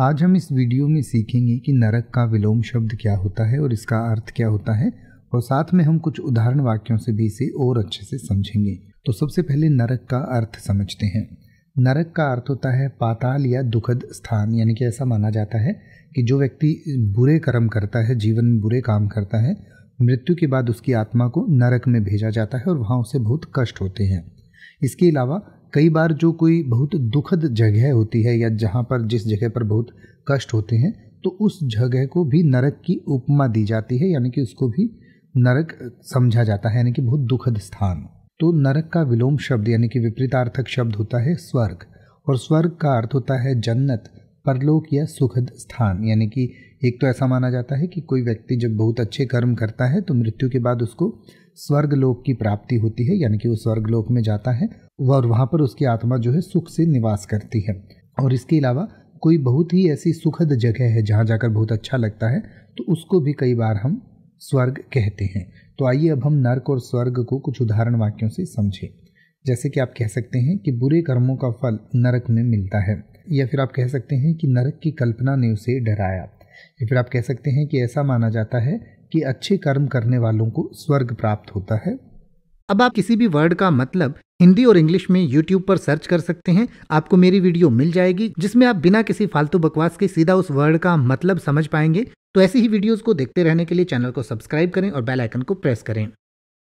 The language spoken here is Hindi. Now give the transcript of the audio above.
आज हम इस वीडियो में सीखेंगे कि नरक का विलोम शब्द क्या होता है और इसका अर्थ क्या होता है और साथ में हम कुछ उदाहरण वाक्यों से भी इसे और अच्छे से समझेंगे तो सबसे पहले नरक का अर्थ समझते हैं नरक का अर्थ होता है पाताल या दुखद स्थान यानी कि ऐसा माना जाता है कि जो व्यक्ति बुरे कर्म करता है जीवन में बुरे काम करता है मृत्यु के बाद उसकी आत्मा को नरक में भेजा जाता है और वहाँ उसे बहुत कष्ट होते हैं इसके अलावा कई बार जो कोई बहुत दुखद जगह होती है या जहाँ पर जिस जगह पर बहुत कष्ट होते हैं तो उस जगह को भी नरक की उपमा दी जाती है यानी कि उसको भी नरक समझा जाता है यानी कि बहुत दुखद स्थान तो नरक का विलोम शब्द यानी कि विपरीतार्थक शब्द होता है स्वर्ग और स्वर्ग का अर्थ होता है जन्नत परलोक या सुखद स्थान यानी कि एक तो ऐसा माना जाता है कि कोई व्यक्ति जब बहुत अच्छे कर्म करता है तो मृत्यु के बाद उसको स्वर्गलोक की प्राप्ति होती है यानी कि वो स्वर्गलोक में जाता है और वहाँ पर उसकी आत्मा जो है सुख से निवास करती है और इसके अलावा कोई बहुत ही ऐसी सुखद जगह है जहाँ जाकर बहुत अच्छा लगता है तो उसको भी कई बार हम स्वर्ग कहते हैं तो आइए अब हम नर्क और स्वर्ग को कुछ उदाहरण वाक्यों से समझें जैसे कि आप कह सकते हैं कि बुरे कर्मों का फल नरक में मिलता है या फिर आप कह सकते हैं कि नरक की कल्पना ने उसे डराया या फिर आप कह सकते हैं कि ऐसा माना जाता है कि अच्छे कर्म करने वालों को स्वर्ग प्राप्त होता है अब आप किसी भी वर्ड का मतलब हिंदी और इंग्लिश में यूट्यूब पर सर्च कर सकते हैं आपको मेरी वीडियो मिल जाएगी जिसमें आप बिना किसी फालतू बकवास के सीधा उस वर्ड का मतलब समझ पाएंगे तो ऐसी ही वीडियोस को देखते रहने के लिए चैनल को सब्सक्राइब करें और बेल आइकन को प्रेस करें